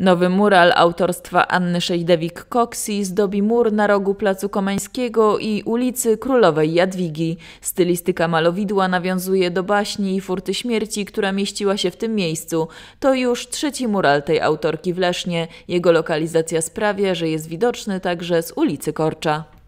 Nowy mural autorstwa Anny Szejdewik-Koksi zdobi mur na rogu Placu Komeńskiego i ulicy Królowej Jadwigi. Stylistyka malowidła nawiązuje do baśni i furty śmierci, która mieściła się w tym miejscu. To już trzeci mural tej autorki w Lesznie. Jego lokalizacja sprawia, że jest widoczny także z ulicy Korcza.